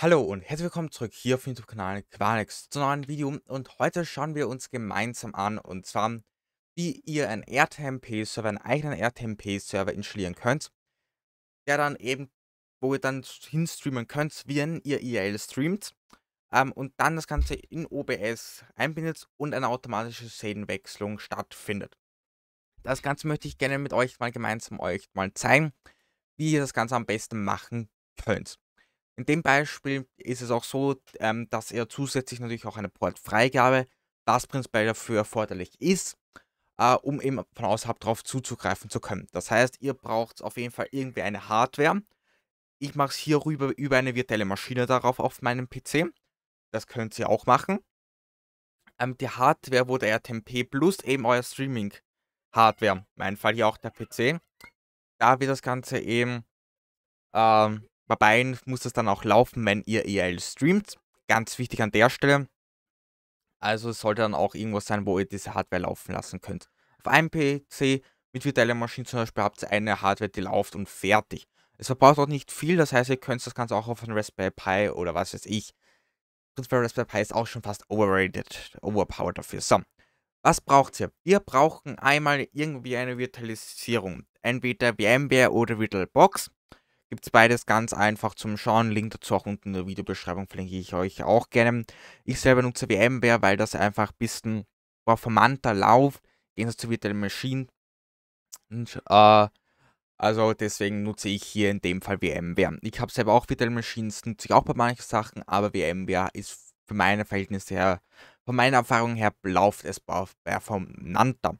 Hallo und herzlich willkommen zurück hier auf YouTube-Kanal Qualix zu einem neuen Video und heute schauen wir uns gemeinsam an und zwar, wie ihr einen RTMP-Server, einen eigenen RTMP-Server installieren könnt, der dann eben, wo ihr dann hinstreamen könnt, wie ihr IAL streamt ähm, und dann das Ganze in OBS einbindet und eine automatische Szenenwechslung stattfindet. Das Ganze möchte ich gerne mit euch mal gemeinsam euch mal zeigen, wie ihr das Ganze am besten machen könnt. In dem Beispiel ist es auch so, ähm, dass er zusätzlich natürlich auch eine Portfreigabe, was prinzipiell dafür erforderlich ist, äh, um eben von außerhalb darauf zuzugreifen zu können. Das heißt, ihr braucht auf jeden Fall irgendwie eine Hardware. Ich mache es hier über eine virtuelle Maschine darauf auf meinem PC. Das könnt ihr auch machen. Ähm, die Hardware wurde RTMP plus eben euer Streaming-Hardware. Mein Fall hier auch der PC. Da wird das Ganze eben ähm, bei beiden muss das dann auch laufen, wenn ihr EL streamt. Ganz wichtig an der Stelle. Also es sollte dann auch irgendwas sein, wo ihr diese Hardware laufen lassen könnt. Auf einem PC mit virtuellen Maschinen zum Beispiel habt ihr eine Hardware, die läuft und fertig. Es verbraucht auch nicht viel, das heißt, ihr könnt das Ganze auch auf einen Raspberry Pi oder was weiß ich. Prinzipiell Raspberry Pi ist auch schon fast overrated, overpowered dafür. So, was braucht ihr? Wir brauchen einmal irgendwie eine Virtualisierung. Entweder VMware oder VirtualBox. Gibt es beides ganz einfach zum Schauen. Link dazu auch unten in der Videobeschreibung verlinke ich euch auch gerne. Ich selber nutze VMware, weil das einfach ein bisschen performanter läuft, gehen zu Virtual Machine. Und, äh, also deswegen nutze ich hier in dem Fall VMware. Ich habe selber auch Virtual Machines, nutze ich auch bei manchen Sachen, aber VMware ist für meine Verhältnisse her, von meiner Erfahrung her, läuft es performanter.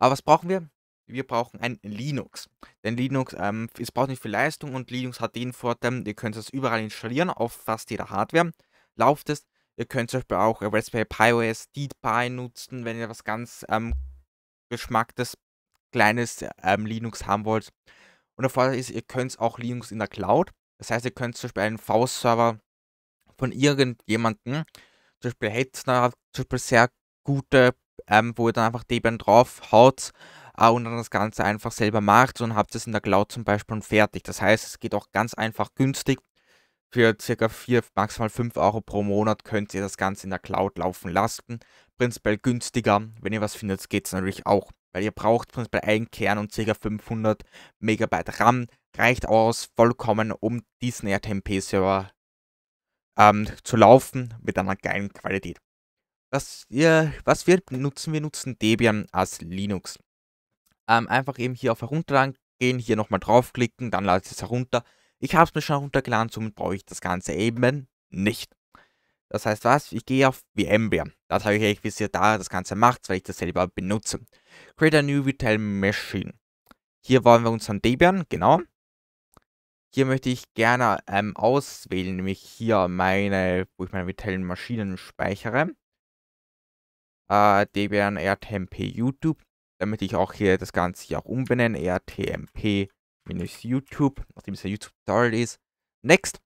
Aber was brauchen wir? wir brauchen ein Linux. Denn Linux, ähm, es braucht nicht viel Leistung und Linux hat den Vorteil, ihr könnt es überall installieren, auf fast jeder Hardware. Lauft es. Ihr könnt zum Beispiel auch Raspberry Pi OS, DeepPy nutzen, wenn ihr was ganz ähm, geschmacktes, kleines ähm, Linux haben wollt. Und der Vorteil ist, ihr könnt auch Linux in der Cloud. Das heißt, ihr könnt zum Beispiel einen V-Server von irgendjemandem, zum Beispiel Hetzner zum Beispiel sehr gute, ähm, wo ihr dann einfach Debian drauf haut, und dann das Ganze einfach selber macht und habt es in der Cloud zum Beispiel schon fertig. Das heißt, es geht auch ganz einfach günstig. Für circa 4, maximal 5 Euro pro Monat könnt ihr das Ganze in der Cloud laufen lassen. Prinzipiell günstiger. Wenn ihr was findet, geht es natürlich auch. Weil ihr braucht prinzipiell einen Kern und ca. 500 Megabyte RAM. Reicht aus vollkommen, um diesen RTMP-Server ähm, zu laufen mit einer geilen Qualität. Was wir, was wir nutzen, wir nutzen Debian als Linux ähm, einfach eben hier auf Herunterladen gehen, hier nochmal draufklicken, dann lade ich es herunter. Ich habe es mir schon heruntergeladen, somit brauche ich das Ganze eben nicht. Das heißt was? Ich gehe auf VMware. Das habe ich eigentlich bisher da, das Ganze macht, weil ich das selber benutze. Create a new virtual machine. Hier wollen wir unseren Debian, genau. Hier möchte ich gerne ähm, auswählen, nämlich hier meine, wo ich meine virtuellen Maschinen speichere. Äh, Debian RTMP YouTube damit ich auch hier das Ganze hier auch umbenennen, rtmp-youtube, nachdem es ja YouTube-Tutorial ist. Next.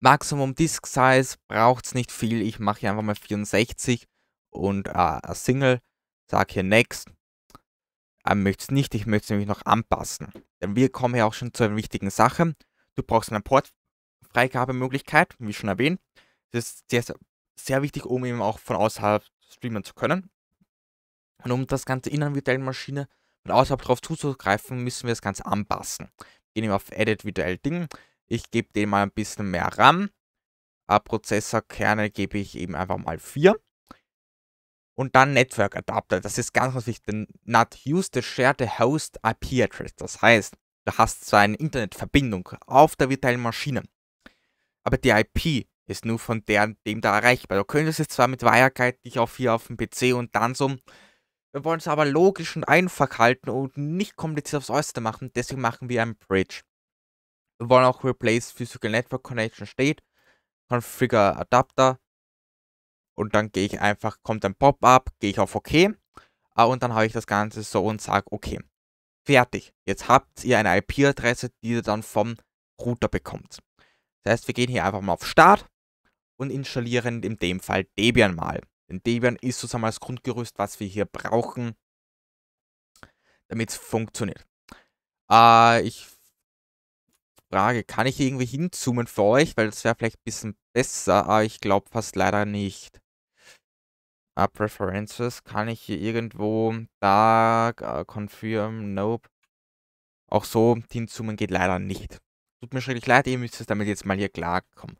Maximum Disk Size braucht es nicht viel. Ich mache hier einfach mal 64 und äh, Single. Sag hier Next. Ähm, ah, möchte es nicht, ich möchte es nämlich noch anpassen. Denn wir kommen ja auch schon zu einer wichtigen Sache. Du brauchst eine Portfreigabemöglichkeit, wie schon erwähnt. Das ist sehr, sehr wichtig, um eben auch von außerhalb streamen zu können. Und um das Ganze in einer virtuellen Maschine und außerhalb darauf zuzugreifen, müssen wir das Ganze anpassen. Gehen Wir auf Edit virtuell Ding. Ich gebe dem mal ein bisschen mehr RAM. Prozessorkerne gebe ich eben einfach mal 4. Und dann Network Adapter. Das ist ganz, ganz wichtig. not use the shared host IP address. Das heißt, du hast zwar eine Internetverbindung auf der virtuellen Maschine, aber die IP ist nur von der, dem da erreichbar. Du könntest es zwar mit WireGuide dich auch hier auf dem PC und dann so wir wollen es aber logisch und einfach halten und nicht kompliziert aufs Äußerste machen, deswegen machen wir ein Bridge. Wir wollen auch Replace Physical Network Connection steht, Configure Adapter und dann gehe ich einfach, kommt ein Pop-up, gehe ich auf OK ah, und dann habe ich das Ganze so und sage OK. Fertig. Jetzt habt ihr eine IP-Adresse, die ihr dann vom Router bekommt. Das heißt, wir gehen hier einfach mal auf Start und installieren in dem Fall Debian mal. Denn Debian ist sozusagen das Grundgerüst, was wir hier brauchen, damit es funktioniert. Äh, ich frage, kann ich irgendwie hinzoomen für euch? Weil das wäre vielleicht ein bisschen besser, aber ich glaube fast leider nicht. Uh, Preferences kann ich hier irgendwo da uh, confirm, nope. Auch so hinzoomen geht leider nicht. Tut mir schrecklich leid, ihr müsst es damit jetzt mal hier klarkommen.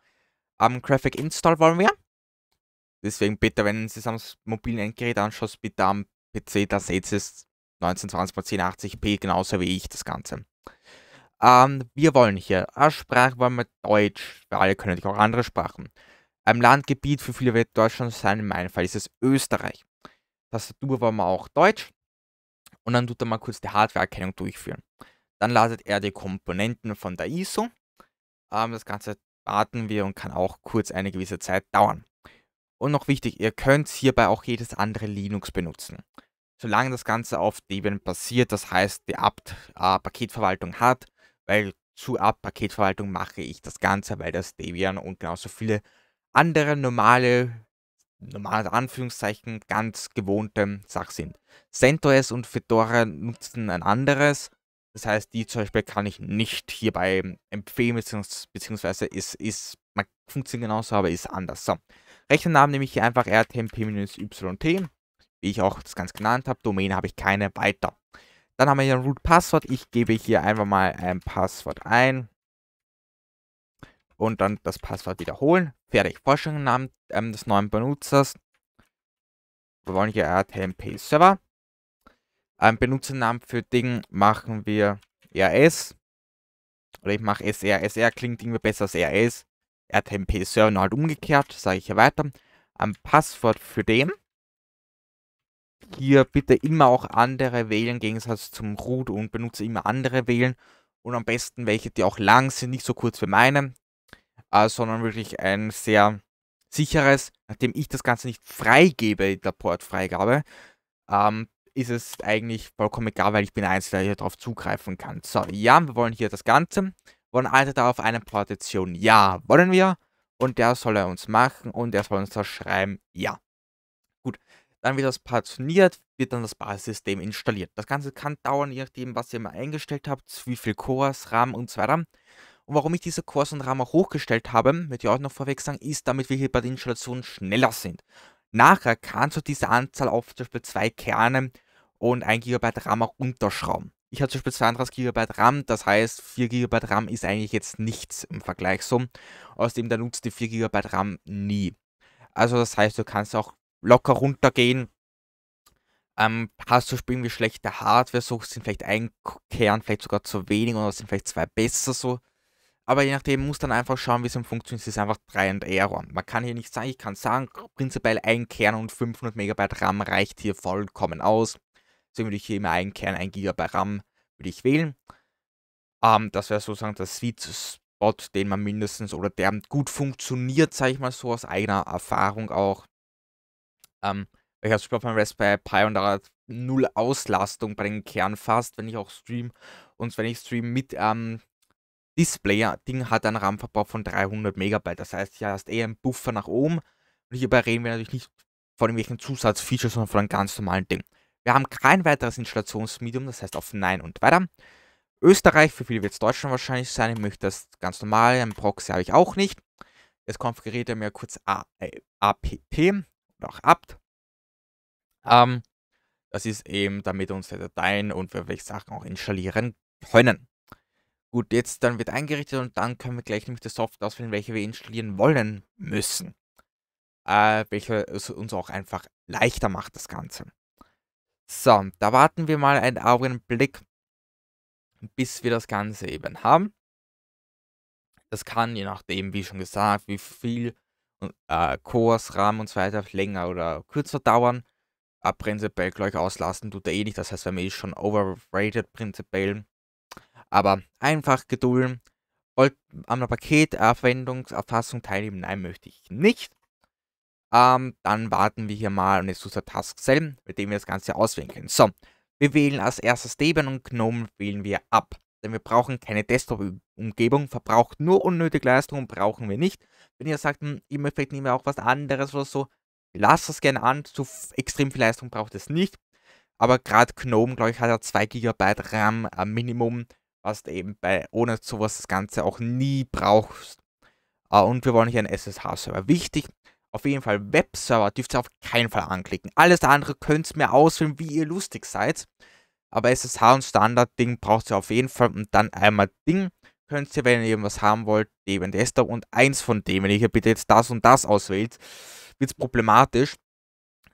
Am um, Graphic Install wollen wir. Deswegen bitte, wenn Sie es am mobilen Endgerät anschaut, bitte am PC, da seht ihr es 1920x1080p, genauso wie ich das Ganze. Ähm, wir wollen hier eine Sprache wollen wir Deutsch, wir alle können natürlich auch andere Sprachen. Ein Landgebiet für viele wird Deutschland sein, in meinem Fall ist es Österreich. Tastatur wollen wir auch Deutsch. Und dann tut er mal kurz die Hardwareerkennung durchführen. Dann ladet er die Komponenten von der ISO. Ähm, das Ganze warten wir und kann auch kurz eine gewisse Zeit dauern. Und noch wichtig, ihr könnt hierbei auch jedes andere Linux benutzen. Solange das Ganze auf Debian basiert, das heißt die apt-Paketverwaltung äh, hat, weil zu apt-Paketverwaltung mache ich das Ganze, weil das Debian und genauso viele andere normale, normale Anführungszeichen, ganz gewohnte Sachen sind. CentOS und Fedora nutzen ein anderes. Das heißt, die zum Beispiel kann ich nicht hierbei empfehlen, beziehungsweise ist, ist, man funktioniert genauso, aber ist anders. So. Rechnernamen nehme ich hier einfach rtmp-yt, wie ich auch das ganz genannt habe. Domain habe ich keine weiter. Dann haben wir hier ein Root-Passwort. Ich gebe hier einfach mal ein Passwort ein. Und dann das Passwort wiederholen. Fertig. Vorstellungsnamen ähm, des neuen Benutzers. Wir wollen hier rtmp-server. Ähm, Benutzernamen für Ding machen wir rs. Oder ich mache sr. sr klingt irgendwie besser als rs. RTMP-Server halt umgekehrt, sage ich ja weiter, ein Passwort für den. Hier bitte immer auch andere wählen, im Gegensatz zum Root und benutze immer andere wählen und am besten welche, die auch lang sind, nicht so kurz wie meine, äh, sondern wirklich ein sehr sicheres, nachdem ich das Ganze nicht freigebe in der Portfreigabe, ähm, ist es eigentlich vollkommen egal, weil ich bin der Einzelne, der hier drauf zugreifen kann. So, ja, wir wollen hier das Ganze und da auf eine Partition. Ja, wollen wir. Und der soll er uns machen und der soll uns da schreiben. Ja. Gut, dann wird das partitioniert, wird dann das Basissystem installiert. Das Ganze kann dauern, je nachdem, was ihr mal eingestellt habt, wie viel Cores, RAM und so weiter. Und warum ich diese Cores und RAM auch hochgestellt habe, möchte ich auch noch vorweg sagen, ist, damit wir hier bei der Installation schneller sind. Nachher kannst du diese Anzahl auf zum Beispiel zwei Kerne und 1 GB RAM auch unterschrauben. Ich habe zum Beispiel 32 GB RAM, das heißt 4 GB RAM ist eigentlich jetzt nichts im Vergleich so. Außerdem, da nutzt die 4 GB RAM nie. Also das heißt, du kannst auch locker runtergehen. Ähm, hast du irgendwie schlechte Hardware, so sind vielleicht ein Kern vielleicht sogar zu wenig oder sind vielleicht zwei besser so. Aber je nachdem muss dann einfach schauen, wie es funktioniert. Es ist einfach 3 and Error. Man kann hier nicht sagen, ich kann sagen, prinzipiell ein Kern und 500 MB RAM reicht hier vollkommen aus. Deswegen würde ich hier immer einen Kern, 1 GB RAM würde ich wählen. Ähm, das wäre sozusagen der Sweet Spot, den man mindestens oder der gut funktioniert, sage ich mal so, aus eigener Erfahrung auch. Ähm, ich habe Spiel auf meinem Raspberry Pi und da hat null Auslastung bei den Kern fast, wenn ich auch stream. Und wenn ich stream mit ähm, Display-Ding hat einen RAM-Verbrauch von 300 MB. Das heißt, hier hast eher einen Buffer nach oben. Und hierbei reden wir natürlich nicht von irgendwelchen Zusatzfeatures, sondern von einem ganz normalen Ding. Wir haben kein weiteres Installationsmedium, das heißt auf Nein und weiter. Österreich, für viele wird es Deutschland wahrscheinlich sein. Ich möchte das ganz normal. Ein Proxy habe ich auch nicht. Jetzt konfiguriert er mir kurz A, äh, APP oder auch apt. Ähm, das ist eben, damit unsere Dateien und wir welche Sachen auch installieren können. Gut, jetzt dann wird eingerichtet und dann können wir gleich nämlich die Software auswählen, welche wir installieren wollen müssen. Äh, welche es uns auch einfach leichter macht, das Ganze. So, da warten wir mal einen Augenblick, bis wir das Ganze eben haben. Das kann, je nachdem, wie schon gesagt, wie viel äh, Kurs, Rahmen und so weiter länger oder kürzer dauern. Aber äh, prinzipiell gleich auslassen tut er eh nicht. Das heißt, wenn man ist schon overrated prinzipiell. Aber einfach gedulden. An der Paketaufwendungserfassung teilnehmen, nein, möchte ich nicht. Ähm, dann warten wir hier mal und jetzt der Task selben, mit dem wir das Ganze auswählen können. So, wir wählen als erstes Debian und GNOME wählen wir ab. Denn wir brauchen keine Desktop-Umgebung, verbraucht nur unnötige Leistung, und brauchen wir nicht. Wenn ihr sagt, im Endeffekt nehmen wir auch was anderes oder so, lasst das gerne an, zu extrem viel Leistung braucht es nicht. Aber gerade GNOME, glaube ich, hat ja 2 GB RAM am äh, Minimum, was du eben bei ohne sowas das Ganze auch nie brauchst. Äh, und wir wollen hier einen SSH-Server. Wichtig, auf jeden Fall Webserver dürft ihr auf keinen Fall anklicken. Alles andere könnt ihr mir auswählen, wie ihr lustig seid. Aber SSH und Standard-Ding braucht ihr auf jeden Fall. Und dann einmal Ding könnt ihr, wenn ihr irgendwas haben wollt, eben Desktop und eins von dem. Wenn ihr hier bitte jetzt das und das auswählt, wird es problematisch.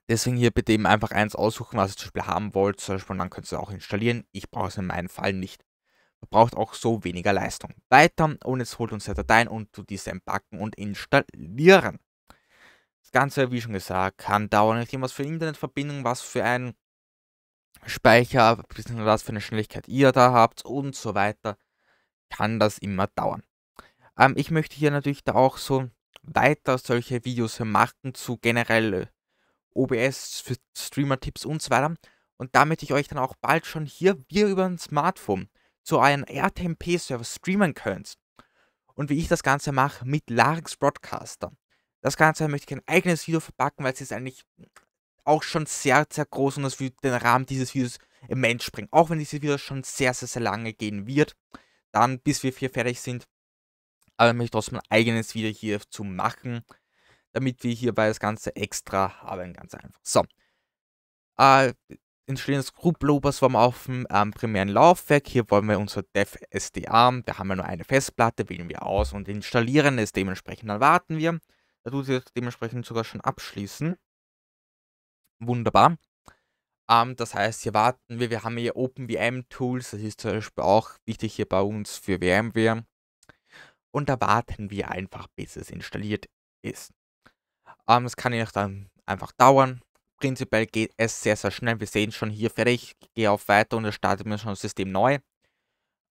Deswegen hier bitte eben einfach eins aussuchen, was ihr zum Beispiel haben wollt. Zum Beispiel, und dann könnt ihr es auch installieren. Ich brauche es in meinem Fall nicht braucht auch so weniger Leistung. Weiter und jetzt holt uns ja Dateien und tut diese entpacken und installieren. Ganze, wie schon gesagt, kann dauern. Nachdem was für Internetverbindung, was für ein Speicher, was für eine Schnelligkeit ihr da habt und so weiter, kann das immer dauern. Ähm, ich möchte hier natürlich da auch so weiter solche Videos machen zu generell äh, OBS, für Streamer-Tipps und so weiter. Und da möchte ich euch dann auch bald schon hier wir über ein Smartphone zu euren RTMP-Server streamen könnt. Und wie ich das Ganze mache mit Larix Broadcaster. Das Ganze möchte ich ein eigenes Video verpacken, weil es ist eigentlich auch schon sehr, sehr groß und das wird den Rahmen dieses Videos immens sprengen. Auch wenn dieses Video schon sehr, sehr, sehr lange gehen wird, dann bis wir hier fertig sind. Aber ich möchte trotzdem ein eigenes Video hier zu machen, damit wir hierbei das Ganze extra haben, ganz einfach. So. Äh, entstehen Screwblobers waren auf dem ähm, primären Laufwerk. Hier wollen wir unser Dev SDA. Da haben wir nur eine Festplatte, wählen wir aus und installieren es dementsprechend. Dann warten wir. Da tut sie jetzt dementsprechend sogar schon abschließen. Wunderbar. Ähm, das heißt, hier warten wir. Wir haben hier openvm Tools. Das ist zum Beispiel auch wichtig hier bei uns für VMware. Und da warten wir einfach, bis es installiert ist. Ähm, das kann ja dann einfach dauern. Prinzipiell geht es sehr, sehr schnell. Wir sehen schon hier fertig. Ich gehe auf Weiter und es startet mir schon das System neu.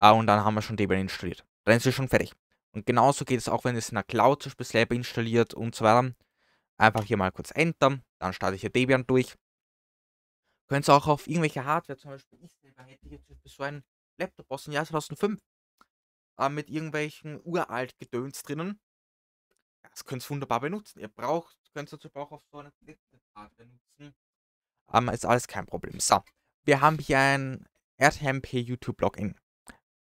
Äh, und dann haben wir schon Debian installiert. Dann ist es schon fertig. Und genauso geht es auch, wenn ihr es in der Cloud zum Beispiel selber installiert und so weiter. Einfach hier mal kurz Enter, dann starte ich hier Debian durch. Könnt ihr auch auf irgendwelche Hardware, zum Beispiel ich selber hätte hier zum Beispiel so einen Laptop aus dem Jahr 2005 äh, mit irgendwelchen uralt Gedöns drinnen. Das könnt ihr wunderbar benutzen. Ihr braucht, könnt ihr dazu auch auf so einer Laptop-Hardware nutzen. Ähm, ist alles kein Problem. So, wir haben hier ein RTMP YouTube Login.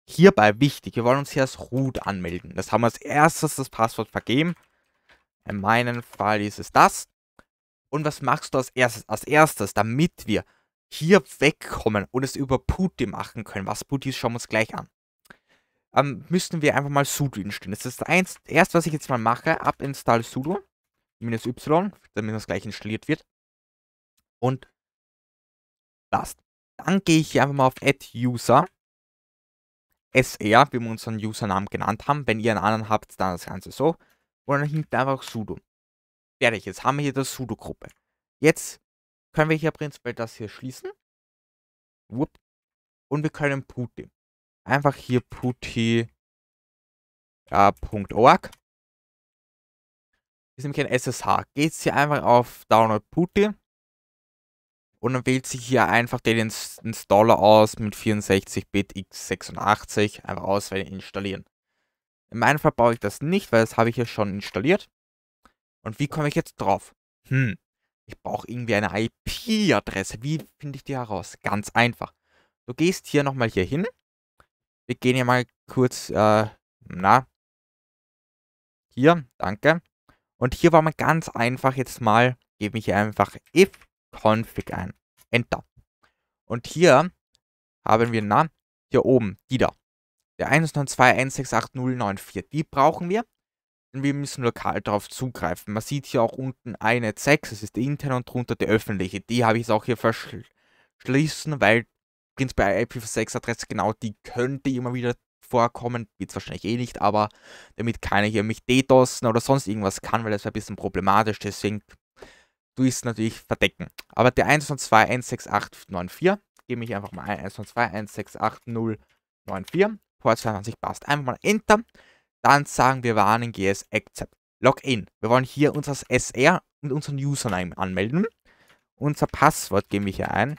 Hierbei wichtig, wir wollen uns hier als Root anmelden. Das haben wir als erstes das Passwort vergeben. In meinem Fall ist es das. Und was machst du als erstes? Als erstes, damit wir hier wegkommen und es über Putty machen können. Was Putty ist, schauen wir uns gleich an. Ähm, müssen wir einfach mal sudo installieren. Das ist das erste, was ich jetzt mal mache. Ab install sudo minus y, damit das gleich installiert wird. Und passt. Dann gehe ich hier einfach mal auf add user SR, wie wir unseren Usernamen genannt haben. Wenn ihr einen anderen habt, dann das Ganze so. Und dann hinten einfach sudo. Fertig, jetzt haben wir hier das sudo-Gruppe. Jetzt können wir hier prinzipiell das hier schließen. Wupp. Und wir können Putty. Einfach hier putty.org. Äh, ist nämlich ein SSH. Geht hier einfach auf Download Putty und dann wählt sich hier einfach den Installer aus mit 64-Bit x86, einfach auswählen, installieren. In meinem Fall brauche ich das nicht, weil das habe ich ja schon installiert. Und wie komme ich jetzt drauf? Hm, ich brauche irgendwie eine IP-Adresse. Wie finde ich die heraus? Ganz einfach. Du gehst hier nochmal hier hin. Wir gehen hier mal kurz, äh, na, hier, danke. Und hier war man ganz einfach jetzt mal, gebe ich hier einfach if config ein. Enter. Und hier haben wir, na, hier oben, die da. Der 192.168.094, die brauchen wir. Und wir müssen lokal darauf zugreifen. Man sieht hier auch unten eine 6, das ist die interne und drunter die öffentliche. Die habe ich auch hier verschlissen, weil prinzipiell IPv6-Adresse genau die könnte immer wieder vorkommen. Wird es wahrscheinlich eh nicht, aber damit keiner hier mich DDoSen oder sonst irgendwas kann, weil das wäre ein bisschen problematisch. Deswegen du durchs natürlich verdecken. Aber der 1 von 2 168994, gebe ich einfach mal ein, 1 von Port 22 passt. Einfach mal Enter. Dann sagen wir Warning GS Accept. Login. Wir wollen hier unser SR und unseren Username anmelden. Unser Passwort geben wir hier ein.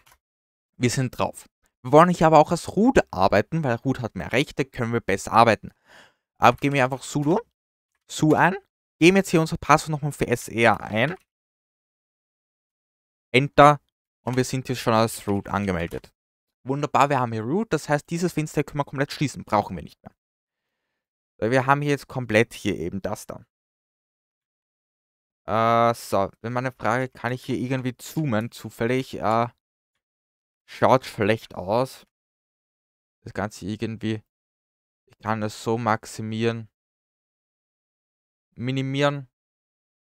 Wir sind drauf. Wir wollen hier aber auch als Root arbeiten, weil Root hat mehr Rechte, können wir besser arbeiten. Aber geben wir einfach sudo, su ein, geben jetzt hier unser Passwort nochmal für SR ein Enter und wir sind hier schon als Root angemeldet. Wunderbar, wir haben hier Root, das heißt, dieses Fenster können wir komplett schließen, brauchen wir nicht mehr. wir haben hier jetzt komplett hier eben das da. Äh, so, wenn meine Frage, kann ich hier irgendwie zoomen, zufällig, äh, schaut schlecht aus. Das Ganze irgendwie, ich kann es so maximieren, minimieren.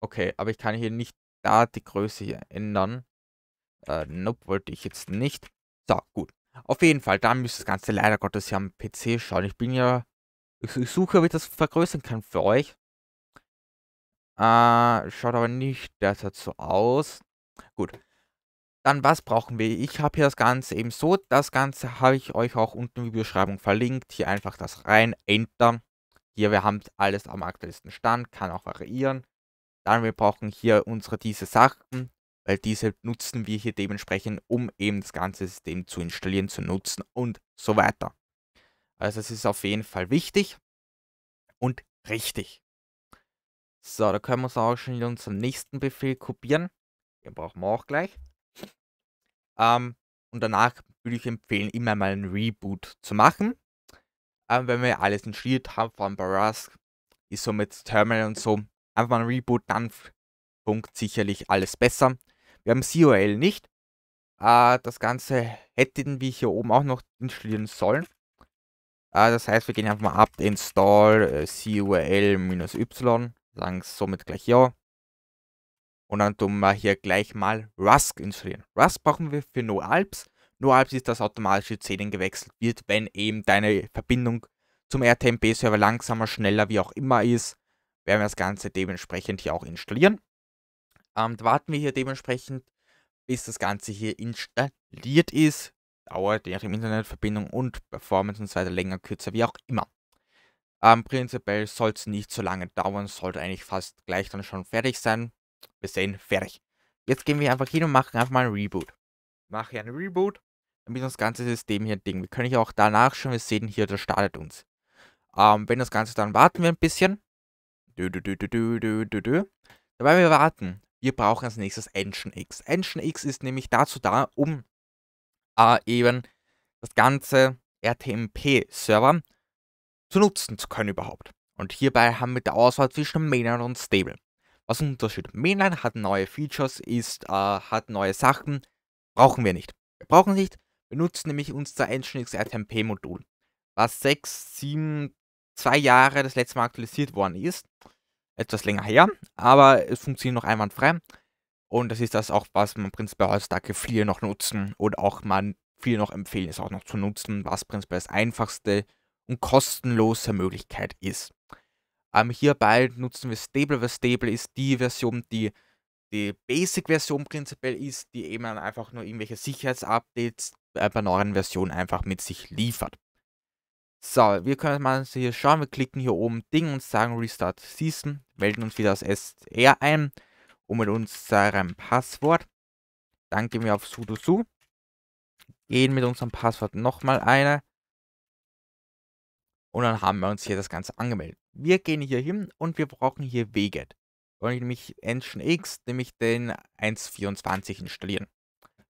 Okay, aber ich kann hier nicht da die Größe hier ändern. Äh, nope, wollte ich jetzt nicht. So, gut. Auf jeden Fall, da müsste das Ganze leider Gottes ja am PC schauen. Ich bin ja... Ich, ich suche, ob ich das vergrößern kann für euch. Äh, schaut aber nicht derzeit so aus. Gut. Dann was brauchen wir? Ich habe hier das Ganze eben so. Das Ganze habe ich euch auch unten in die Beschreibung verlinkt. Hier einfach das rein. Enter. Hier, wir haben alles am aktuellsten Stand. Kann auch variieren. Dann, wir brauchen hier unsere diese Sachen weil diese nutzen wir hier dementsprechend, um eben das ganze System zu installieren, zu nutzen und so weiter. Also es ist auf jeden Fall wichtig und richtig. So, da können wir es auch schon in unseren nächsten Befehl kopieren. Den brauchen wir auch gleich. Ähm, und danach würde ich empfehlen, immer mal einen Reboot zu machen. Ähm, wenn wir alles installiert haben, vor allem bei Rust, ist so mit Terminal und so, einfach mal ein Reboot, dann funkt sicherlich alles besser. Wir haben COL nicht. Äh, das Ganze hätten wir hier oben auch noch installieren sollen. Äh, das heißt, wir gehen einfach mal apt install äh, COL-Y, sagen es somit gleich ja. Und dann tun wir hier gleich mal Rust installieren. Rust brauchen wir für NoAlps. NoAlps ist, dass automatische Szenen gewechselt wird, wenn eben deine Verbindung zum RTMP-Server langsamer, schneller, wie auch immer ist, werden wir das Ganze dementsprechend hier auch installieren. Ähm, da warten wir hier dementsprechend, bis das Ganze hier installiert ist. Dauer, deren Internetverbindung und Performance und so weiter länger, kürzer, wie auch immer. Ähm, prinzipiell soll es nicht so lange dauern, sollte eigentlich fast gleich dann schon fertig sein. Wir sehen, fertig. Jetzt gehen wir einfach hin und machen einfach mal einen Reboot. Mache hier einen Reboot, damit das ganze System hier Ding. Wir können hier auch danach schon, wir sehen hier, das startet uns. Ähm, wenn das Ganze dann warten wir ein bisschen. Dö, dö, dö, dö, dö, dö, dö. Dabei wir warten, wir brauchen als nächstes Engine X. Engine X ist nämlich dazu da, um äh, eben das ganze RTMP-Server zu nutzen zu können überhaupt. Und hierbei haben wir die Auswahl zwischen Mainline und Stable. Was ist der Unterschied? Mainline hat neue Features, ist, äh, hat neue Sachen, brauchen wir nicht. Wir brauchen nicht, wir nutzen nämlich unser Nginx RTMP-Modul, was 6, 7, 2 Jahre das letzte Mal aktualisiert worden ist etwas länger her, aber es funktioniert noch einwandfrei. Und das ist das auch, was man prinzipiell heutzutage viele noch nutzen und auch man viele noch empfehlen, es auch noch zu nutzen, was prinzipiell das einfachste und kostenlose Möglichkeit ist. Ähm, hierbei nutzen wir Stable, weil Stable ist die Version, die die Basic-Version prinzipiell ist, die eben einfach nur irgendwelche Sicherheitsupdates bei neuen Versionen einfach mit sich liefert. So, wir können mal hier schauen, wir klicken hier oben Ding und sagen Restart Season, melden uns wieder das SR ein und mit unserem Passwort. Dann gehen wir auf sudo su, gehen mit unserem Passwort nochmal eine und dann haben wir uns hier das Ganze angemeldet. Wir gehen hier hin und wir brauchen hier WGET. Wollen nämlich Engine X, nämlich den 1.24 installieren.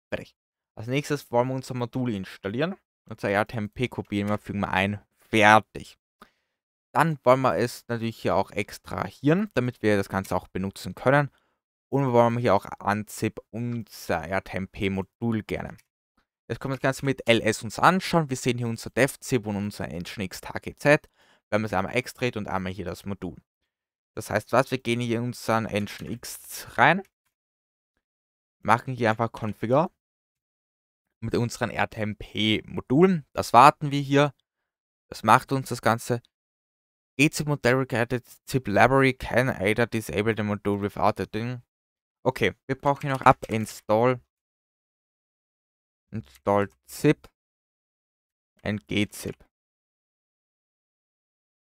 Fertig. Als nächstes wollen wir unser Modul installieren unser RTMP kopieren wir, fügen wir ein. Fertig. Dann wollen wir es natürlich hier auch extrahieren, damit wir das Ganze auch benutzen können. Und wir wollen hier auch anzip unser RTMP-Modul gerne. Jetzt können wir das Ganze mit ls uns anschauen. Wir sehen hier unser devzip und unser nginx-hgz. Wir haben es einmal extrahiert und einmal hier das Modul. Das heißt was, wir gehen hier in unseren nginx rein. Machen hier einfach configure mit unseren RTMP-Modulen. Das warten wir hier. Das macht uns das Ganze. EZIP Model Guided ZIP Library can either disable the module without a thing. Okay, wir brauchen hier noch ab install install zip and gzip.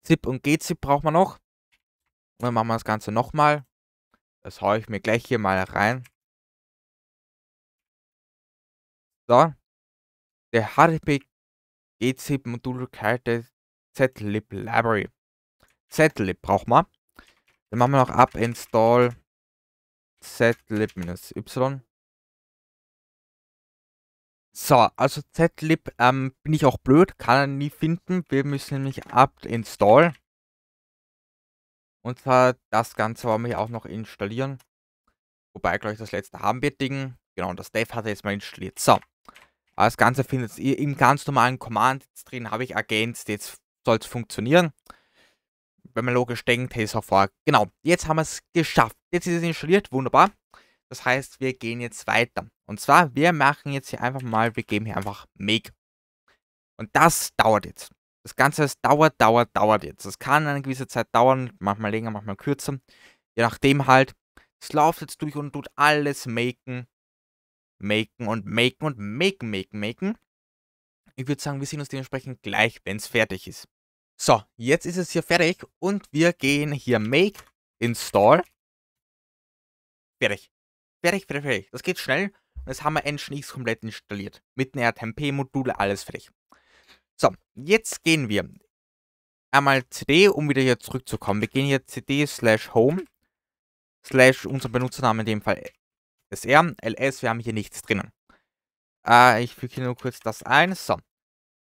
Zip und gzip brauchen wir noch. Und dann machen wir das Ganze nochmal. Das haue ich mir gleich hier mal rein. Da der HTTP GZIP Modul karte ZLib Library. ZLib brauchen wir Dann machen wir noch ab install zlib-y. So, also zlib ähm, bin ich auch blöd, kann er nie finden. Wir müssen nämlich ab install. Und zwar das Ganze wollen wir auch noch installieren. Wobei, gleich das letzte haben wir Ding. Genau, und das Dev hat er jetzt mal installiert. So, das Ganze findet ihr im ganz normalen Command jetzt drin, habe ich ergänzt, jetzt soll es funktionieren. Wenn man logisch denkt, hey, sofort. Genau, jetzt haben wir es geschafft. Jetzt ist es installiert, wunderbar. Das heißt, wir gehen jetzt weiter. Und zwar, wir machen jetzt hier einfach mal, wir geben hier einfach Make. Und das dauert jetzt. Das Ganze ist dauert, dauert, dauert jetzt. Das kann eine gewisse Zeit dauern, manchmal länger, manchmal kürzer. Je nachdem halt. Es läuft jetzt durch und tut alles maken maken und maken und maken, maken, maken. Ich würde sagen, wir sehen uns dementsprechend gleich, wenn es fertig ist. So, jetzt ist es hier fertig und wir gehen hier make, install. Fertig. Fertig, fertig, fertig. Das geht schnell. Und jetzt haben wir Engine X komplett installiert. Mit einer RTMP-Module, alles fertig. So, jetzt gehen wir einmal cd, um wieder hier zurückzukommen. Wir gehen hier cd slash home slash unseren Benutzernamen in dem Fall SR, LS, wir haben hier nichts drinnen. Äh, ich füge hier nur kurz das ein. So.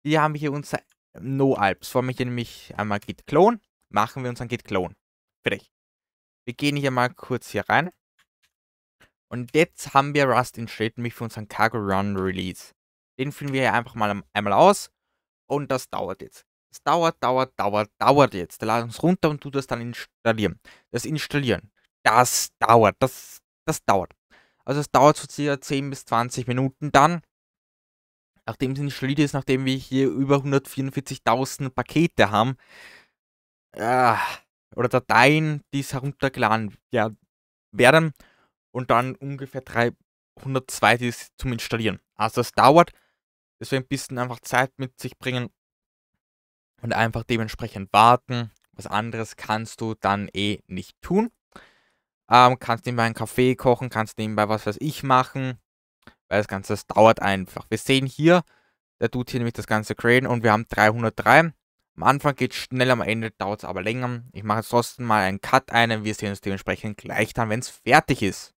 Wir haben hier unser No-Alps. Vor mir hier nämlich einmal Git Clone. Machen wir unseren Git Clone. Fertig. Wir gehen hier mal kurz hier rein. Und jetzt haben wir Rust installiert, nämlich für unseren Cargo Run Release. Den füllen wir hier einfach mal einmal aus. Und das dauert jetzt. Das dauert, dauert, dauert, dauert jetzt. Der laden uns runter und tut das dann installieren. Das Installieren. Das dauert. Das, das dauert. Also es dauert so circa 10 bis 20 Minuten dann, nachdem es installiert ist, nachdem wir hier über 144.000 Pakete haben, äh, oder Dateien, die es heruntergeladen ja, werden und dann ungefähr 302 die es zum Installieren. Also es dauert, deswegen ein bisschen einfach Zeit mit sich bringen und einfach dementsprechend warten. Was anderes kannst du dann eh nicht tun. Ähm, kannst nebenbei einen Kaffee kochen, kannst nebenbei was weiß ich machen, weil das Ganze das dauert einfach. Wir sehen hier, der tut hier nämlich das ganze Crane und wir haben 303. Am Anfang geht es schnell, am Ende dauert es aber länger. Ich mache jetzt trotzdem mal einen Cut ein und wir sehen uns dementsprechend gleich dann, wenn es fertig ist.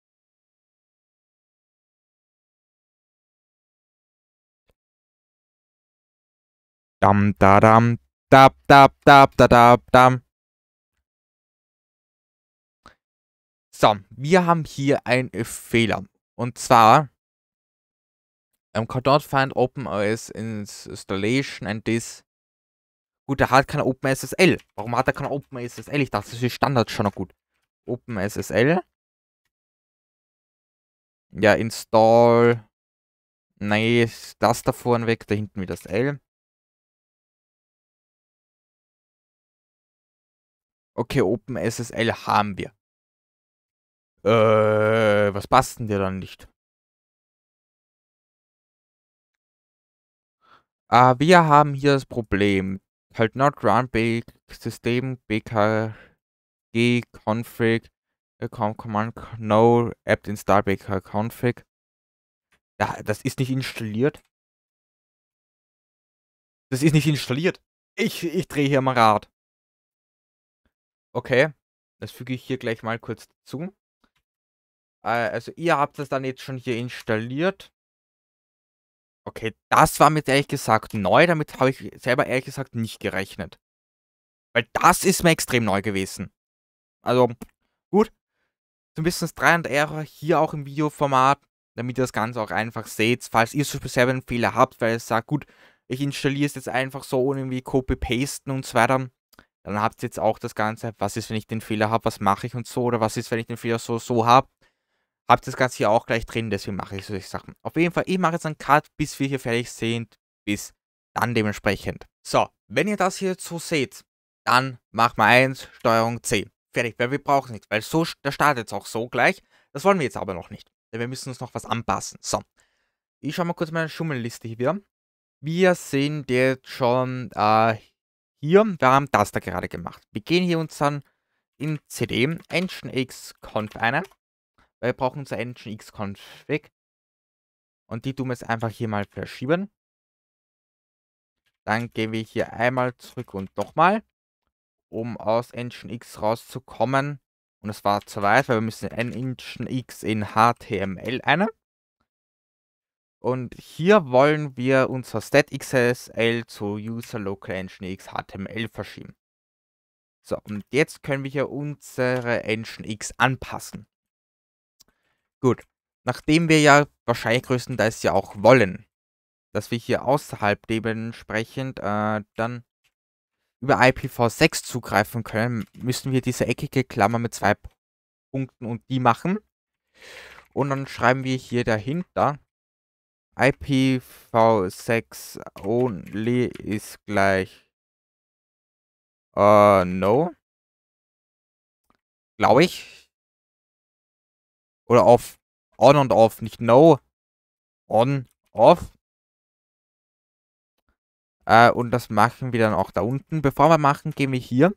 Dam, da, dam, dab, dab, dab, da, dab, dam. So, wir haben hier einen Fehler. Und zwar um, ähm, could find OpenOS Installation and this. Gut, er hat kein OpenSSL. Warum hat er kein OpenSSL? Ich dachte, das ist Standard schon noch gut. OpenSSL. Ja, install. Nein, das da vorne weg, da hinten wieder das L. Okay, OpenSSL haben wir. Äh, was basteln dir dann nicht? Ah, wir haben hier das Problem. Halt not run big system bkg config äh, command no apt install bkg config. Ja, das ist nicht installiert. Das ist nicht installiert. Ich, ich drehe hier mal Rad. Okay, das füge ich hier gleich mal kurz zu. Äh, also ihr habt das dann jetzt schon hier installiert. Okay, das war mir ehrlich gesagt neu. Damit habe ich selber ehrlich gesagt nicht gerechnet. Weil das ist mir extrem neu gewesen. Also, gut. Zumindest 300 Error hier auch im Videoformat, damit ihr das Ganze auch einfach seht. Falls ihr selber einen Fehler habt, weil ihr sagt, gut, ich installiere es jetzt einfach so ohne irgendwie Copy-Pasten und so weiter. Dann habt ihr jetzt auch das Ganze, was ist, wenn ich den Fehler habe, was mache ich und so, oder was ist, wenn ich den Fehler so, so habe habt das Ganze hier auch gleich drin, deswegen mache ich solche Sachen. Auf jeden Fall, ich mache jetzt einen Cut, bis wir hier fertig sind, bis dann dementsprechend. So, wenn ihr das hier so seht, dann machen wir 1, Steuerung C. Fertig, weil wir brauchen nichts, weil so, der startet jetzt auch so gleich. Das wollen wir jetzt aber noch nicht, denn wir müssen uns noch was anpassen. So, ich schaue mal kurz meine Schummelliste hier wieder. Wir sind jetzt schon äh, hier, wir haben das da gerade gemacht. Wir gehen hier uns dann in CD Engine X Conf eine weil wir brauchen unser Engine Config. Und die tun wir jetzt einfach hier mal verschieben. Dann gehen wir hier einmal zurück und nochmal, um aus Engine rauszukommen. Und es war zu weit, weil wir müssen Engine in HTML eine. Und hier wollen wir unser StatXSL zu UserLocalEngineXHTML verschieben. So, und jetzt können wir hier unsere Engine X anpassen. Gut. Nachdem wir ja wahrscheinlich größtenteils ja auch wollen, dass wir hier außerhalb dementsprechend äh, dann über IPv6 zugreifen können, müssen wir diese eckige Klammer mit zwei Punkten und die machen. Und dann schreiben wir hier dahinter IPv6 only ist gleich uh, no. Glaube ich. Oder auf on und off, nicht no. On, off. Äh, und das machen wir dann auch da unten. Bevor wir machen, gehen wir hier.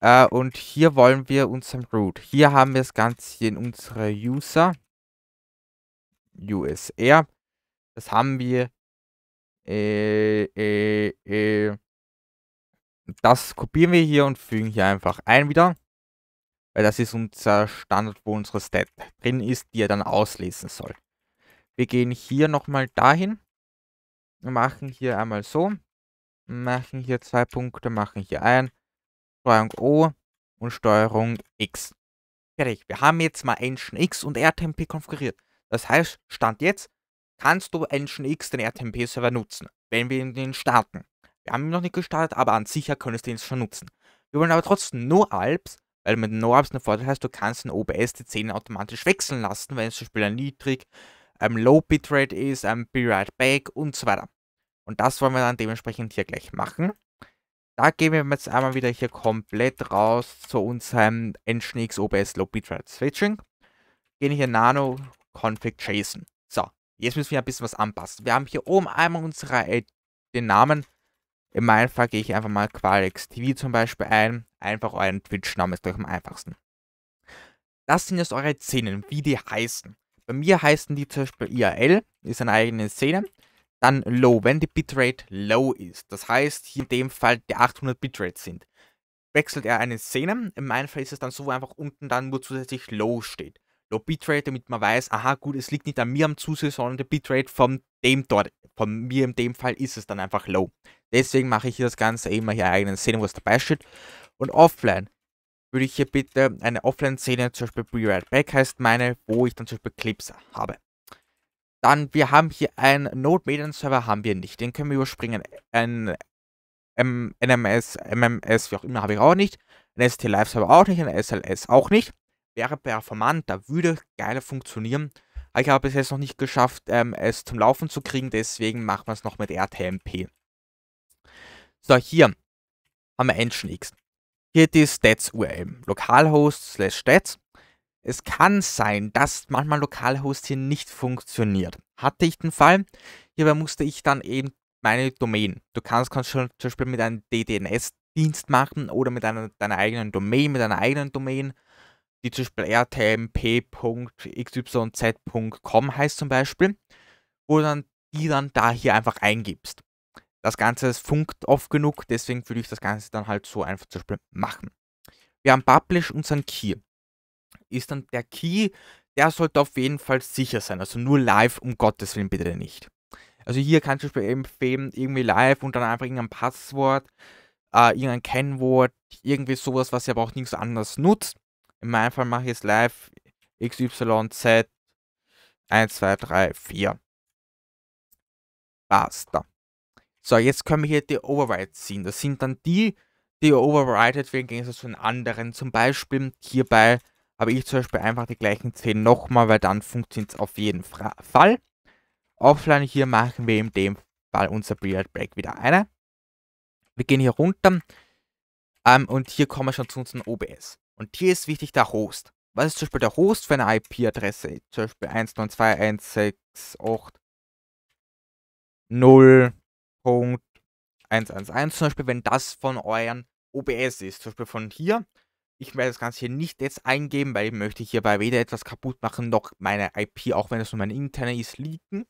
Äh, und hier wollen wir unseren Root. Hier haben wir das Ganze in unsere User. USR. Das haben wir. Äh, äh, äh, das kopieren wir hier und fügen hier einfach ein wieder weil das ist unser Standard, wo unsere Stat drin ist, die er dann auslesen soll. Wir gehen hier nochmal dahin, machen hier einmal so, machen hier zwei Punkte, machen hier ein, Steuerung O und Steuerung X. Fertig, wir haben jetzt mal Engine X und RTMP konfiguriert. Das heißt, Stand jetzt kannst du Engine X, den RTMP-Server nutzen, wenn wir ihn starten. Wir haben ihn noch nicht gestartet, aber an sicher können es den schon nutzen. Wir wollen aber trotzdem nur Alps weil du mit NoAps einen Vorteil hast, du kannst in OBS die Szenen automatisch wechseln lassen, wenn es zum Beispiel ein niedrig, ein Low Bitrate ist, ein Be Right Back und so weiter. Und das wollen wir dann dementsprechend hier gleich machen. Da gehen wir jetzt einmal wieder hier komplett raus zu unserem Nginx OBS Low Bitrate Switching. Gehen hier Nano Config JSON. So, jetzt müssen wir ein bisschen was anpassen. Wir haben hier oben einmal unsere, äh, den Namen in meinem Fall gehe ich einfach mal QualexTV zum Beispiel ein. Einfach euren Twitch-Namen ist gleich am einfachsten. Das sind jetzt eure Szenen, wie die heißen. Bei mir heißen die zum Beispiel IAL, ist eine eigene Szene. Dann Low, wenn die Bitrate low ist. Das heißt, hier in dem Fall die 800 Bitrate sind. Wechselt er eine Szene. In meinem Fall ist es dann so, wo einfach unten dann nur zusätzlich Low steht. Low Bitrate, damit man weiß, aha, gut, es liegt nicht an mir am Zusehen, sondern der Bitrate von dem dort. Von mir in dem Fall ist es dann einfach Low. Deswegen mache ich hier das Ganze eben hier eigenen Szene, wo es dabei steht. Und offline würde ich hier bitte eine Offline-Szene, zum Beispiel Rewrite Back heißt meine, wo ich dann zum Beispiel Clips habe. Dann, wir haben hier einen Node-Medien-Server, haben wir nicht. Den können wir überspringen. Ein NMS, MMS, wie auch immer, habe ich auch nicht. Ein ST-Live-Server auch nicht, ein SLS auch nicht. Wäre performanter, würde geiler funktionieren. Aber Ich habe es jetzt noch nicht geschafft, ähm, es zum Laufen zu kriegen, deswegen machen wir es noch mit RTMP. So, hier haben wir Engine X. Hier die Stats-URL. Localhost slash Stats. Es kann sein, dass manchmal Localhost hier nicht funktioniert. Hatte ich den Fall. Hierbei musste ich dann eben meine Domain. Du kannst, kannst schon zum Beispiel mit einem DDNS-Dienst machen oder mit einer, deiner eigenen Domain, mit einer eigenen Domain, die zum Beispiel rtmp.xyz.com heißt zum Beispiel, wo dann die dann da hier einfach eingibst das Ganze funkt oft genug, deswegen würde ich das Ganze dann halt so einfach zum Beispiel machen. Wir haben Publish und unseren Key. Ist dann der Key, der sollte auf jeden Fall sicher sein. Also nur live, um Gottes Willen bitte nicht. Also hier kannst du zum Beispiel empfehlen, irgendwie live und dann einfach irgendein Passwort, äh, irgendein Kennwort, irgendwie sowas, was ihr aber auch nichts anderes nutzt. In meinem Fall mache ich es live XYZ 1, 2, 3, 4. Basta. So, jetzt können wir hier die Overrides ziehen. Das sind dann die, die overrided werden, gegen zu den anderen. Zum Beispiel hierbei habe ich zum Beispiel einfach die gleichen 10 nochmal, weil dann funktioniert es auf jeden Fall. Offline hier machen wir in dem Fall unser Billiard Break wieder eine. Wir gehen hier runter ähm, und hier kommen wir schon zu unserem OBS. Und hier ist wichtig der Host. Was ist zum Beispiel der Host für eine IP-Adresse? Zum Beispiel 192.168.0 1.1.1 zum Beispiel, wenn das von euren OBS ist, zum Beispiel von hier. Ich werde das Ganze hier nicht jetzt eingeben, weil ich möchte hierbei weder etwas kaputt machen, noch meine IP, auch wenn es nur meine interne ist, leaken.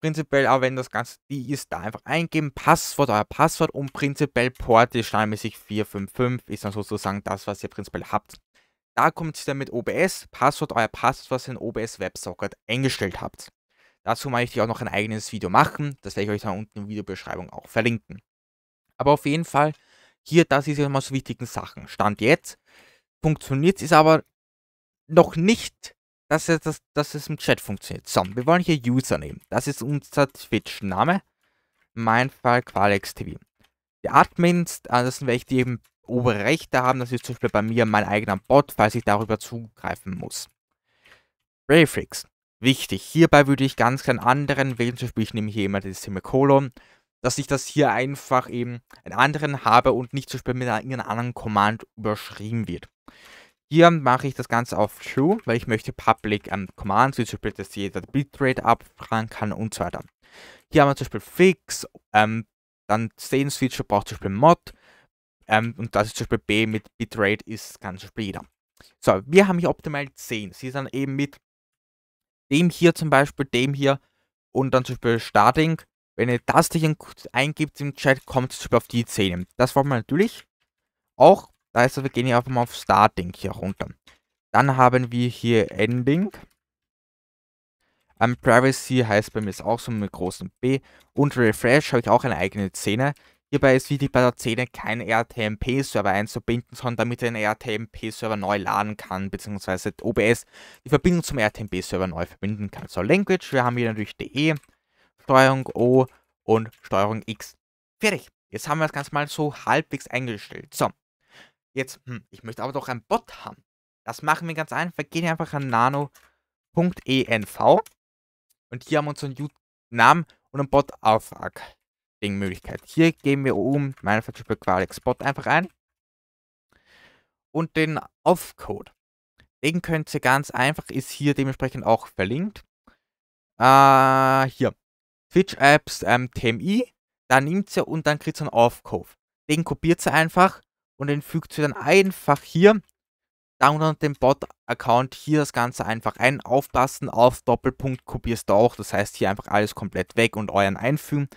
Prinzipiell, aber wenn das Ganze die ist, da einfach eingeben, Passwort, euer Passwort und prinzipiell Port ist standardmäßig 455, ist dann sozusagen das, was ihr prinzipiell habt. Da kommt es dann mit OBS, Passwort, euer Passwort, was ihr in OBS WebSocket eingestellt habt. Dazu möchte ich auch noch ein eigenes Video machen. Das werde ich euch dann unten in der Videobeschreibung auch verlinken. Aber auf jeden Fall, hier, das ist ja mal so wichtigen Sachen. Stand jetzt funktioniert es aber noch nicht, dass es, dass, dass es im Chat funktioniert. So, wir wollen hier User nehmen. Das ist unser Twitch-Name. Mein Fall QualexTV. Die Admins, ah, das sind welche, die eben obere Rechte haben. Das ist zum Beispiel bei mir mein eigener Bot, falls ich darüber zugreifen muss. Rayfix wichtig. Hierbei würde ich ganz keinen anderen wählen, zum Beispiel ich nehme hier immer das Semikolon, dass ich das hier einfach eben einen anderen habe und nicht zum Beispiel mit einem anderen Command überschrieben wird. Hier mache ich das Ganze auf True, weil ich möchte Public ähm, Commands, wie zum Beispiel, dass jeder Bitrate abfragen kann und so weiter. Hier haben wir zum Beispiel Fix, ähm, dann Sales Switcher braucht zum Beispiel Mod ähm, und das ist zum Beispiel B mit Bitrate ist ganz zum Beispiel jeder. So, wir haben hier optimal 10. Sie sind eben mit dem hier zum Beispiel, dem hier und dann zum Beispiel Starting. Wenn ihr das hier eingibt im Chat, kommt zum Beispiel auf die Szene. Das wollen wir natürlich auch. Das heißt, wir gehen hier einfach mal auf Starting hier runter. Dann haben wir hier Ending. Um, ähm, Privacy heißt bei mir ist auch so mit großem B. Und Refresh habe ich auch eine eigene Szene. Hierbei ist wichtig bei der Szene kein RTMP-Server einzubinden, sondern damit er den RTMP-Server neu laden kann, beziehungsweise OBS die Verbindung zum RTMP-Server neu verbinden kann. So, Language, wir haben hier natürlich DE, Steuerung O und Steuerung X. Fertig. Jetzt haben wir das Ganze mal so halbwegs eingestellt. So, jetzt, hm, ich möchte aber doch einen Bot haben. Das machen wir ganz einfach. Wir gehen hier einfach an nano.env und hier haben wir unseren Namen und einen Bot-Auftrag. Ding-Möglichkeit. Hier geben wir oben Manufacturer Quark Spot einfach ein und den Off-Code. Den könnt ihr ganz einfach, ist hier dementsprechend auch verlinkt. Äh, hier. Twitch Apps ähm, TMI, da nimmt ihr und dann kriegt ihr einen Off-Code. Den kopiert ihr einfach und den fügt ihr dann einfach hier download den Bot-Account, hier das Ganze einfach ein, aufpassen auf Doppelpunkt, kopierst du auch, das heißt hier einfach alles komplett weg und euren einfügen.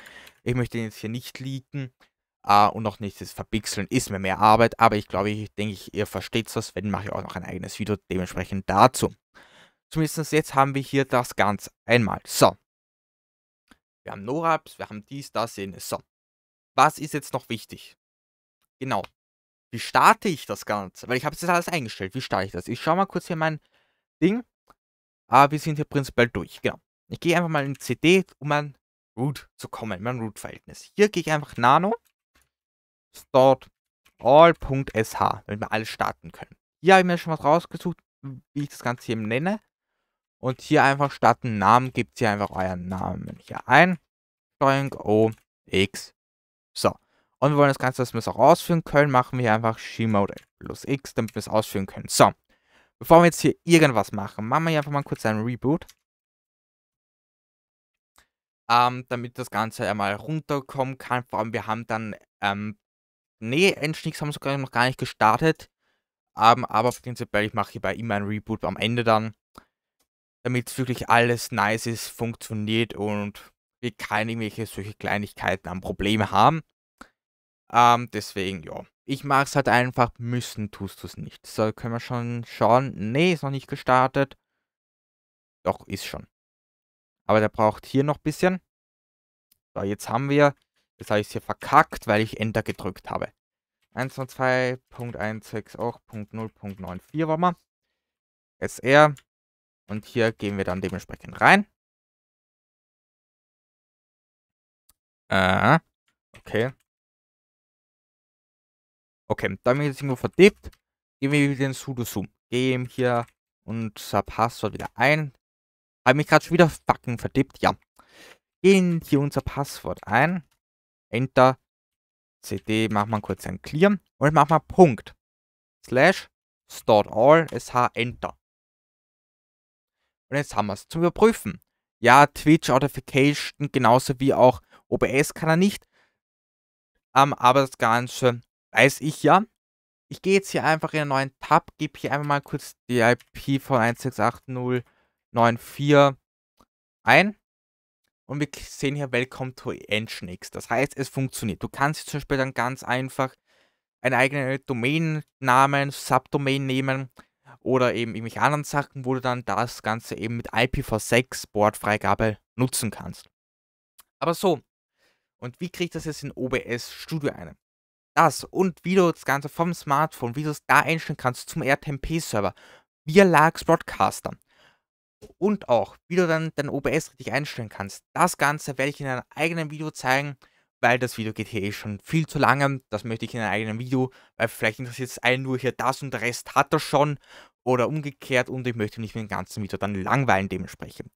Ich möchte den jetzt hier nicht leaken äh, und auch nicht das verpixeln, ist mir mehr Arbeit, aber ich glaube, ich denke, ihr versteht das, wenn mache ich auch noch ein eigenes Video dementsprechend dazu. Zumindest jetzt haben wir hier das Ganze einmal. So. Wir haben Norabs, wir haben dies, das, jenes. So. Was ist jetzt noch wichtig? Genau, wie starte ich das Ganze? Weil ich habe jetzt alles eingestellt. Wie starte ich das? Ich schaue mal kurz hier mein Ding. Aber ah, wir sind hier prinzipiell durch. Genau. Ich gehe einfach mal in CD, um an Root zu kommen, mein Root-Verhältnis. Hier gehe ich einfach nano start all.sh, damit wir alles starten können. Hier habe ich mir schon was rausgesucht, wie ich das Ganze hier nenne. Und hier einfach starten Namen, gebt hier einfach euren Namen hier ein. Steuerung O, X. So und wir wollen das Ganze, dass wir es auch ausführen können, machen wir einfach Shimode plus X, damit wir es ausführen können. So, bevor wir jetzt hier irgendwas machen, machen wir hier einfach mal kurz einen Reboot. Ähm, damit das Ganze einmal runterkommen kann. Vor allem, wir haben dann, ähm, nee, Endschnicks haben sogar noch gar nicht gestartet. Ähm, aber prinzipiell, ich mache hierbei immer ein Reboot am Ende dann, damit wirklich alles nice ist, funktioniert und wir keine irgendwelche solche Kleinigkeiten am Problem haben. Ähm, deswegen, ja. Ich mache es halt einfach, müssen tust du es nicht. So, können wir schon schauen. Nee, ist noch nicht gestartet. Doch, ist schon. Aber der braucht hier noch ein bisschen. So, jetzt haben wir. Jetzt habe ich es hier verkackt, weil ich Enter gedrückt habe. 102.168.0.94 war wir. SR. Und hier gehen wir dann dementsprechend rein. Äh, okay. Okay, da bin ich jetzt irgendwo verdippt, Gehen wir wieder in sudo zoom Gehen hier unser Passwort wieder ein. Habe mich gerade schon wieder fucking verdippt, ja. Gehen hier unser Passwort ein. Enter. CD, machen wir kurz ein Clear. Und machen wir Punkt. Slash. Start all. SH. Enter. Und jetzt haben wir es zum Überprüfen. Ja, Twitch Authentication genauso wie auch OBS kann er nicht. Ähm, aber das Ganze weiß ich ja. Ich gehe jetzt hier einfach in einen neuen Tab, gebe hier einmal kurz die IP von 168.0.94 ein. Und wir sehen hier Welcome to Nginx. Das heißt, es funktioniert. Du kannst zum Beispiel dann ganz einfach einen eigenen Domainnamen, Subdomain nehmen oder eben irgendwelche anderen Sachen, wo du dann das Ganze eben mit IPv6 Bordfreigabe nutzen kannst. Aber so. Und wie kriege ich das jetzt in OBS Studio ein? das und wie du das Ganze vom Smartphone, wie du es da einstellen kannst zum RTMP-Server, via LARX Broadcaster und auch, wie du dann dein OBS richtig einstellen kannst. Das Ganze werde ich in einem eigenen Video zeigen, weil das Video geht hier eh schon viel zu lange. Das möchte ich in einem eigenen Video, weil vielleicht interessiert es einen nur hier das und der Rest hat er schon oder umgekehrt und ich möchte mich mit dem ganzen Video dann langweilen dementsprechend.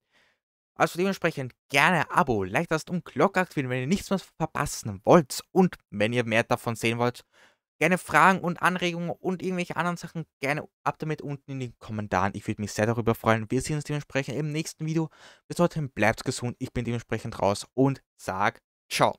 Also dementsprechend gerne Abo, Like das und Glocke aktivieren, wenn ihr nichts mehr verpassen wollt. Und wenn ihr mehr davon sehen wollt, gerne Fragen und Anregungen und irgendwelche anderen Sachen gerne ab damit unten in den Kommentaren. Ich würde mich sehr darüber freuen. Wir sehen uns dementsprechend im nächsten Video. Bis dorthin bleibt gesund. Ich bin dementsprechend raus und sag ciao.